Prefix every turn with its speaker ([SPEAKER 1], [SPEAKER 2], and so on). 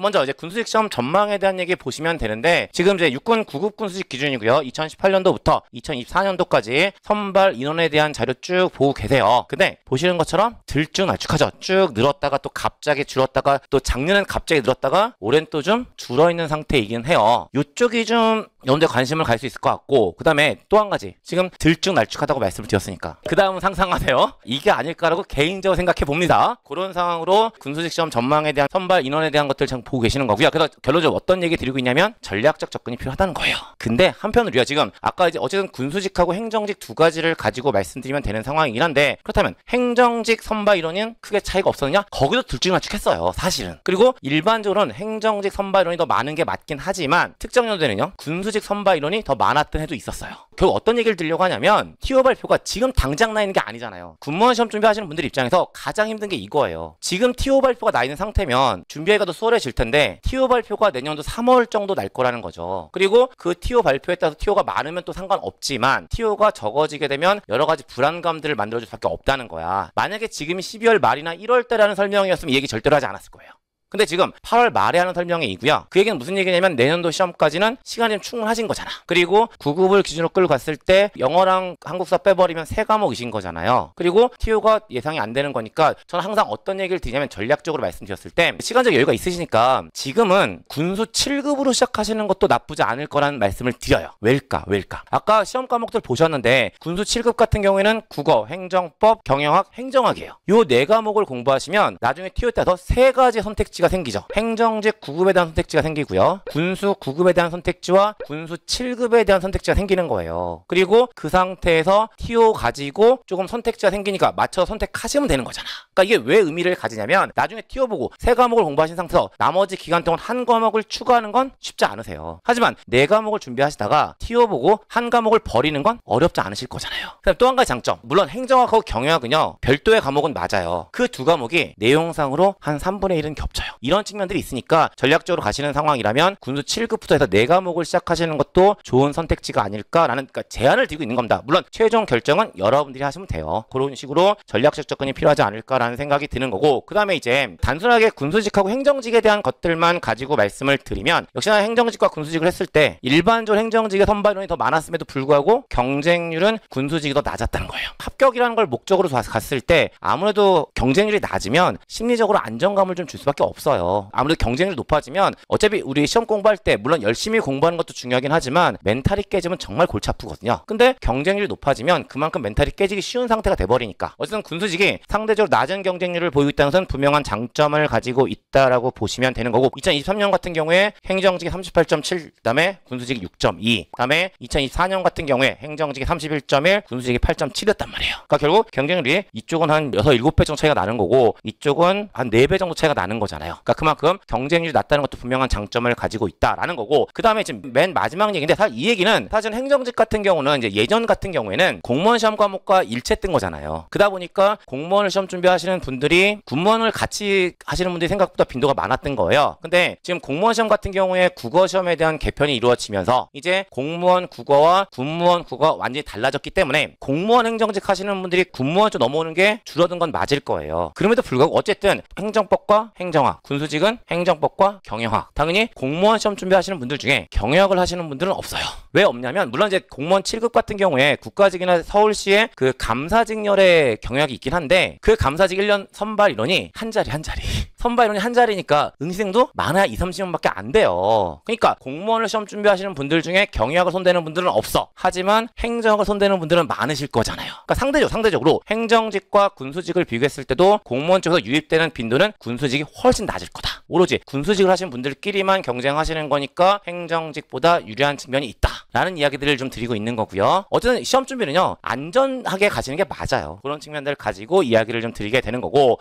[SPEAKER 1] 먼저 이제 군수직 시험 전망에 대한 얘기 보시면 되는데 지금 이제 육군 9급 군수직 기준이고요. 2018년도부터 2024년도까지 선발 인원에 대한 자료 쭉 보고 계세요. 근데 보시는 것처럼 들쭉날쭉하죠. 쭉 늘었다가 또 갑자기 줄었다가 또 작년엔 갑자기 늘었다가 올해는 또 좀 줄어 있는 상태이긴 해요. 이쪽이 좀 연대 관심을 갈 수 있을 것 같고 그 다음에 또 한 가지 지금 들쭉날쭉하다고 말씀을 드렸으니까 그 다음은 상상하세요 이게 아닐까라고 개인적으로 생각해 봅니다 그런 상황으로 군수직 시험 전망에 대한 선발 인원에 대한 것들을 지금 보고 계시는 거고요 그래서 결론적으로 어떤 얘기 드리고 있냐면 전략적 접근이 필요하다는 거예요 근데 한편으로 우리가 지금 아까 이제 어쨌든 군수직하고 행정직 두 가지를 가지고 말씀드리면 되는 상황이긴 한데 그렇다면 행정직 선발 인원은 크게 차이가 없었느냐 거기도 들쭉날쭉했어요 사실은 그리고 일반적으로는 행정직 선발 인원이 더 많은 게 맞긴 하지만 특정 연대는요 군수직 사직 선바 이론이 더 많았던 해도 있었어요. 결국 어떤 얘기를 들려고 하냐면 티오 발표가 지금 당장 나 있는 게 아니잖아요. 군무원 시험 준비하시는 분들 입장에서 가장 힘든 게 이거예요. 지금 티오 발표가 나 있는 상태면 준비하기가 더 수월해질 텐데 티오 발표가 내년도 3월 정도 날 거라는 거죠. 그리고 그 티오 발표에 따라서 티오가 많으면 또 상관없지만 티오가 적어지게 되면 여러 가지 불안감들을 만들어줄 수밖에 없다는 거야. 만약에 지금이 12월 말이나 1월 때라는 설명이었으면 이 얘기 절대로 하지 않았을 거예요. 근데 지금 8월 말에 하는 설명회이고요. 그 얘기는 무슨 얘기냐면 내년도 시험까지는 시간이 좀 충분하신 거잖아. 그리고 9급을 기준으로 끌고 갔을 때 영어랑 한국사 빼버리면 세 과목이신 거잖아요. 그리고 TO가 예상이 안 되는 거니까 저는 항상 어떤 얘기를 드리냐면 전략적으로 말씀드렸을 때 시간적 여유가 있으시니까 지금은 군수 7급으로 시작하시는 것도 나쁘지 않을 거라는 말씀을 드려요. 왜일까? 왜일까? 아까 시험 과목들 보셨는데 군수 7급 같은 경우에는 국어, 행정법, 경영학, 행정학이에요. 요 네 과목을 공부하시면 나중에 TO 때서 세 가지 선택지가 선택지가 생기죠. 행정직 9급에 대한 선택지가 생기고요. 군수 9급에 대한 선택지와 군수 7급에 대한 선택지가 생기는 거예요. 그리고 그 상태에서 TO 가지고 조금 선택지가 생기니까 맞춰서 선택하시면 되는 거잖아. 그러니까 이게 왜 의미를 가지냐면 나중에 TO 보고 세 과목을 공부하신 상태에서 나머지 기간 동안 한 과목을 추가하는 건 쉽지 않으세요. 하지만 네 과목을 준비하시다가 TO 보고 한 과목을 버리는 건 어렵지 않으실 거잖아요. 그다음 또한 가지 장점. 물론 행정학하고 경영학은요. 별도의 과목은 맞아요. 그 두 과목이 내용상으로 한 3분의 1은 겹쳐요. 없어요. 이런 측면들이 있으니까 전략적으로 가시는 상황이라면 군수 7급부터 해서 4과목을 시작하시는 것도 좋은 선택지가 아닐까라는 그러니까 제안을 드리고 있는 겁니다. 물론 최종 결정은 여러분들이 하시면 돼요. 그런 식으로 전략적 접근이 필요하지 않을까라는 생각이 드는 거고 그 다음에 이제 단순하게 군수직하고 행정직에 대한 것들만 가지고 말씀을 드리면 역시나 행정직과 군수직을 했을 때 일반적으로 행정직의 선발원이 더 많았음에도 불구하고 경쟁률은 군수직이 더 낮았다는 거예요. 합격이라는 걸 목적으로 갔을 때 아무래도 경쟁률이 낮으면 심리적으로 안정감을 좀 줄 수밖에 없어요. 없어요. 아무래도 경쟁률이 높아지면 어차피 우리 시험 공부할 때 물론 열심히 공부하는 것도 중요하긴 하지만 멘탈이 깨지면 정말 골치 아프거든요. 근데 경쟁률이 높아지면 그만큼 멘탈이 깨지기 쉬운 상태가 돼버리니까 어쨌든 군수직이 상대적으로 낮은 경쟁률을 보이고 있다는 것은 분명한 장점을 가지고 있다라고 보시면 되는 거고 2023년 같은 경우에 행정직이 38.7 그다음에 군수직이 6.2 그다음에 2024년 같은 경우에 행정직이 31.1 군수직이 8.7이었단 말이에요. 그러니까 결국 경쟁률이 이쪽은 한 6, 7배 정도 차이가 나는 거고 이쪽은 한 4배 정도 차이가 나는 거잖아요. 않아요. 그러니까 그만큼 경쟁률이 낮다는 것도 분명한 장점을 가지고 있다라는 거고 그 다음에 지금 맨 마지막 얘기인데 사실 이 얘기는 사실 행정직 같은 경우는 이제 예전 같은 경우에는 공무원 시험 과목과 일체 뜬 거잖아요. 그러다 보니까 공무원을 시험 준비하시는 분들이 군무원을 같이 하시는 분들이 생각보다 빈도가 많았던 거예요. 근데 지금 공무원 시험 같은 경우에 국어 시험에 대한 개편이 이루어지면서 이제 공무원 국어와 군무원 국어가 완전히 달라졌기 때문에 공무원 행정직 하시는 분들이 군무원 쪽 넘어오는 게 줄어든 건 맞을 거예요. 그럼에도 불구하고 어쨌든 행정법과 행정학 군수직은 행정법과 경영학. 당연히 공무원 시험 준비하시는 분들 중에 경영학을 하시는 분들은 없어요. 왜 없냐면 물론 이제 공무원 7급 같은 경우에 국가직이나 서울시의 그 감사직렬의 경영학이 있긴 한데 그 감사직 1년 선발 이론이한 자리 한 자리. 선발 이론이 한 자리니까 응시생도 많아야 2, 30명밖에 안 돼요. 그러니까 공무원을 시험 준비하시는 분들 중에 경영학을 손대는 분들은 없어. 하지만 행정학을 손대는 분들은 많으실 거잖아요. 그러니까 상대적 상대적으로 행정직과 군수직을 비교했을 때도 공무원 쪽에서 유입되는 빈도는 군수직이 훨씬 낮을 거다. 오로지 군수직을 하신 분들끼리만 경쟁하시는 거니까 행정직보다 유리한 측면이 있다. 라는 이야기들을 좀 드리고 있는 거고요. 어쨌든 시험 준비는요. 안전하게 가시는 게 맞아요. 그런 측면들을 가지고 이야기를 좀 드리게 되는 거고